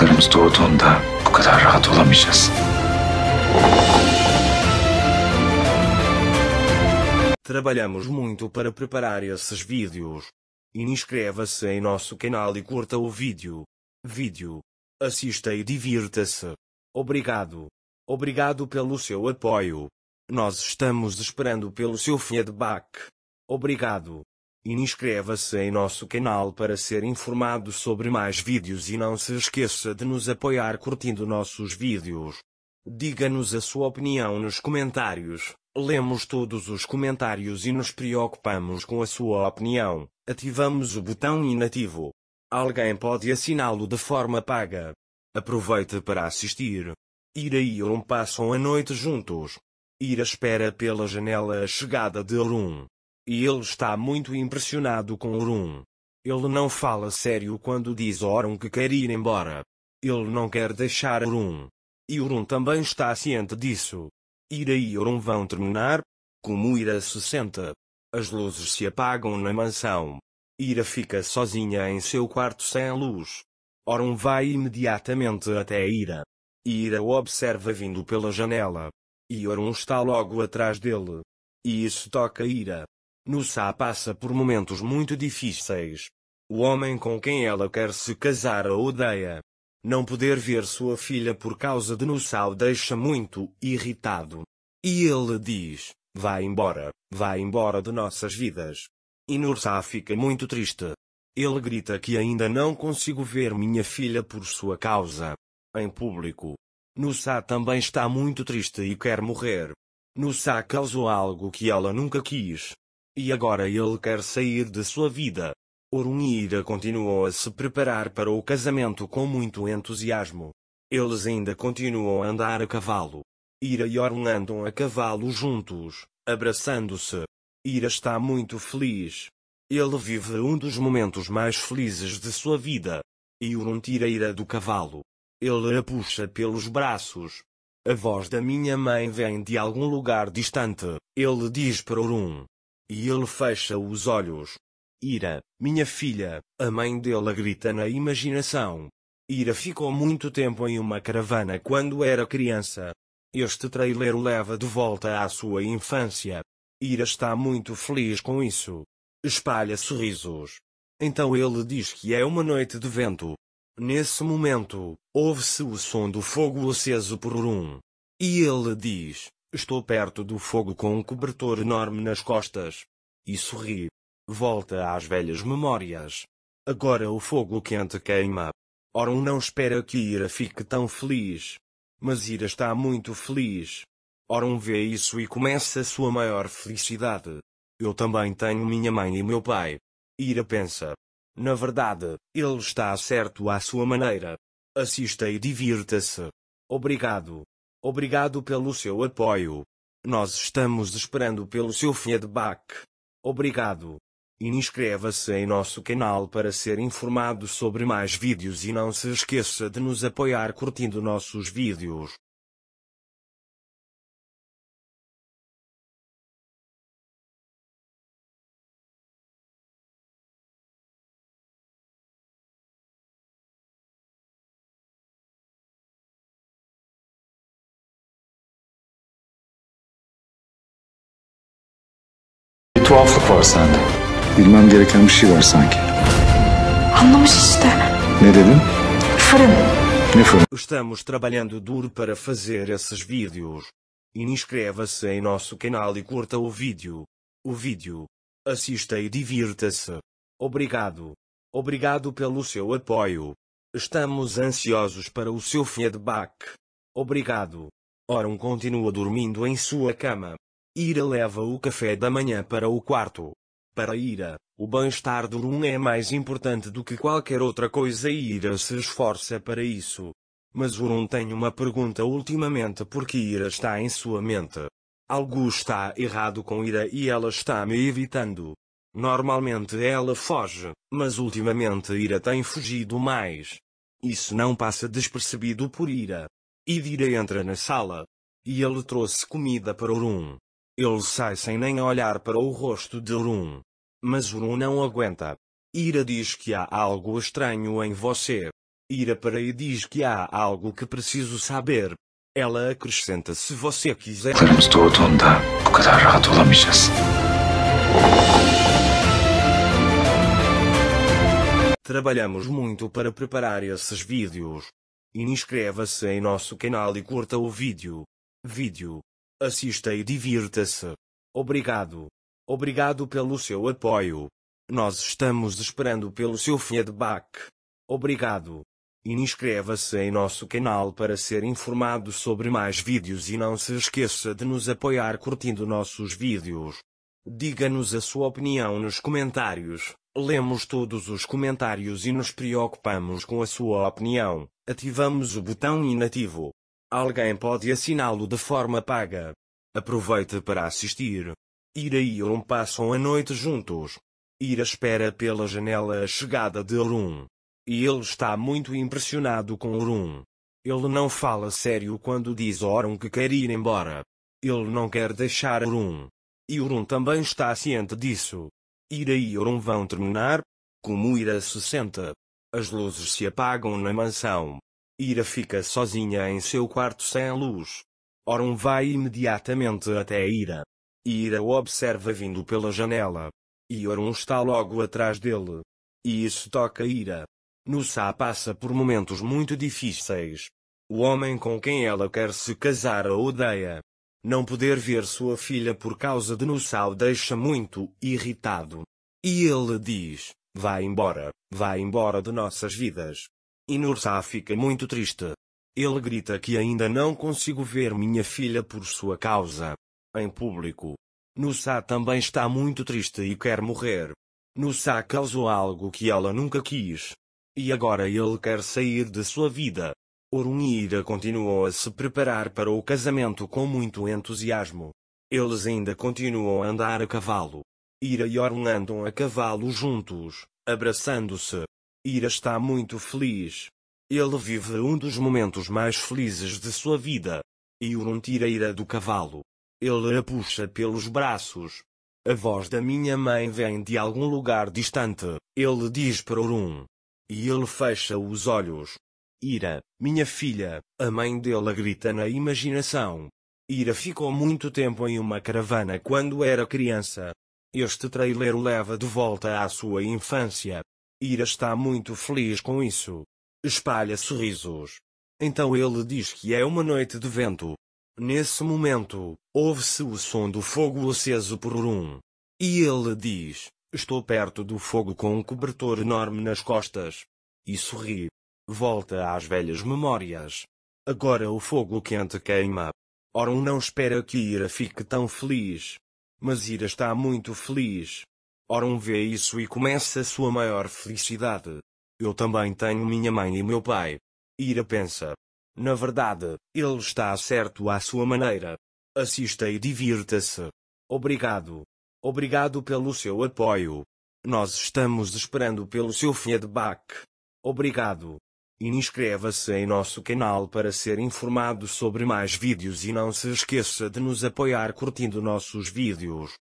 Çocuklarımız doğduğunda bu kadar rahat olamayacağız. Trabalhamos muito para preparar esses vídeos. Inscreva-se em nosso canal e curta o vídeo. Vídeo. Assista e divirta-se. Obrigado. Obrigado pelo seu apoio. Nós estamos esperando pelo seu feedback. Obrigado. Inscreva-se em nosso canal para ser informado sobre mais vídeos e não se esqueça de nos apoiar curtindo nossos vídeos. Diga-nos a sua opinião nos comentários. Lemos todos os comentários e nos preocupamos com a sua opinião. Ativamos o botão inativo. Alguém pode assiná-lo de forma paga. Aproveite para assistir. Ira um passam a noite juntos. Ira espera pela janela a chegada de Arum. E ele está muito impressionado com Orun. Ele não fala sério quando diz a que quer ir embora. Ele não quer deixar Orun. E Orun também está ciente disso. Ira e Orun vão terminar? Como Ira se senta. As luzes se apagam na mansão. Ira fica sozinha em seu quarto sem luz. Orun vai imediatamente até Ira. Ira o observa vindo pela janela. E Orun está logo atrás dele. E isso toca Ira. Nussa passa por momentos muito difíceis. O homem com quem ela quer se casar a odeia. Não poder ver sua filha por causa de Nussa o deixa muito irritado. E ele diz, vai embora, vai embora de nossas vidas. E Nussa fica muito triste. Ele grita que ainda não consigo ver minha filha por sua causa. Em público. Nussa também está muito triste e quer morrer. Nussa causou algo que ela nunca quis. E agora ele quer sair de sua vida. Ira continuou a se preparar para o casamento com muito entusiasmo. Eles ainda continuam a andar a cavalo. Ira e Orun andam a cavalo juntos, abraçando-se. Ira está muito feliz. Ele vive um dos momentos mais felizes de sua vida. E Orun tira Ira do cavalo. Ele a puxa pelos braços. A voz da minha mãe vem de algum lugar distante. Ele diz para Orun. E ele fecha os olhos. Ira, minha filha, a mãe dela grita na imaginação. Ira ficou muito tempo em uma caravana quando era criança. Este trailer o leva de volta à sua infância. Ira está muito feliz com isso. Espalha sorrisos. Então ele diz que é uma noite de vento. Nesse momento, ouve-se o som do fogo aceso por um. E ele diz: Estou perto do fogo com um cobertor enorme nas costas. E sorri. Volta às velhas memórias. Agora o fogo quente queima. Orum não espera que Ira fique tão feliz. Mas Ira está muito feliz. Orum vê isso e começa a sua maior felicidade. Eu também tenho minha mãe e meu pai. Ira pensa. Na verdade, ele está certo à sua maneira. Assista e divirta-se. Obrigado. Obrigado pelo seu apoio. Nós estamos esperando pelo seu feedback. Obrigado. E inscreva-se em nosso canal para ser informado sobre mais vídeos e não se esqueça de nos apoiar curtindo nossos vídeos. tuhaflık var sende. Bilmem gereken bir şey var sanki. Anlamış işte. Ne dedin? Fırın. Ne fırın? Estamos trabalhando duro para fazer esses vídeos. Inscreva-se em nosso canal e curta o vídeo. O vídeo. Assista e divirta-se. Obrigado. Obrigado pelo seu apoio. Estamos ansiosos para o seu feedback. Obrigado. Oram continua dormindo em sua cama. Ira leva o café da manhã para o quarto. Para Ira, o bem-estar do Rum é mais importante do que qualquer outra coisa e Ira se esforça para isso. Mas o Rum tem uma pergunta ultimamente porque Ira está em sua mente. Algo está errado com Ira e ela está me evitando. Normalmente ela foge, mas ultimamente Ira tem fugido mais. Isso não passa despercebido por Ira. Idira entra na sala. E ele trouxe comida para Urum. Ele sai sem nem olhar para o rosto de Rum. Mas Rum não aguenta. Ira diz que há algo estranho em você. Ira para e diz que há algo que preciso saber. Ela acrescenta se você quiser. Trabalhamos muito para preparar esses vídeos. Inscreva-se em nosso canal e curta o vídeo. Vídeo. Assista e divirta-se. Obrigado. Obrigado pelo seu apoio. Nós estamos esperando pelo seu feedback. Obrigado. inscreva-se em nosso canal para ser informado sobre mais vídeos e não se esqueça de nos apoiar curtindo nossos vídeos. Diga-nos a sua opinião nos comentários. Lemos todos os comentários e nos preocupamos com a sua opinião. Ativamos o botão inativo Alguém pode assiná-lo de forma paga. Aproveite para assistir. Ira Elon passam a noite juntos. Ira espera pela janela a chegada de Elon. E ele está muito impressionado com Elon. Ele não fala sério quando diz a Orun que quer ir embora. Ele não quer deixar Orun. E Orun também está ciente disso. Ira e Orun vão terminar? Como Ira se senta? As luzes se apagam na mansão. Ira fica sozinha em seu quarto sem luz. Orun vai imediatamente até Ira. Ira o observa vindo pela janela. E Orun está logo atrás dele. E isso toca Ira. Nussa passa por momentos muito difíceis. O homem com quem ela quer se casar a odeia. Não poder ver sua filha por causa de Nussa o deixa muito irritado. E ele diz: Vai embora, vai embora de nossas vidas. E Nursa fica muito triste. Ele grita que ainda não consigo ver minha filha por sua causa. Em público. Nursa também está muito triste e quer morrer. Nursa causou algo que ela nunca quis. E agora ele quer sair de sua vida. Orunira continuou a se preparar para o casamento com muito entusiasmo. Eles ainda continuam a andar a cavalo. Ira e Orun andam a cavalo juntos, abraçando-se. Ira está muito feliz. Ele vive um dos momentos mais felizes de sua vida. Iurun tira Ira do cavalo. Ele a puxa pelos braços. A voz da minha mãe vem de algum lugar distante. Ele diz para Urum. E ele fecha os olhos. Ira, minha filha, a mãe dela grita na imaginação. Ira ficou muito tempo em uma caravana quando era criança. Este trailer o leva de volta à sua infância. Ira está muito feliz com isso. Espalha sorrisos. Então ele diz que é uma noite de vento. Nesse momento, ouve-se o som do fogo aceso por um. E ele diz: Estou perto do fogo com um cobertor enorme nas costas. E sorri. Volta às velhas memórias. Agora o fogo quente queima. Orun não espera que Ira fique tão feliz. Mas Ira está muito feliz um vê isso e começa sua maior felicidade. Eu também tenho minha mãe e meu pai. Ira pensa. Na verdade, ele está certo à sua maneira. Assista e divirta-se. Obrigado. Obrigado pelo seu apoio. Nós estamos esperando pelo seu feedback. Obrigado. Inscreva-se em nosso canal para ser informado sobre mais vídeos e não se esqueça de nos apoiar curtindo nossos vídeos.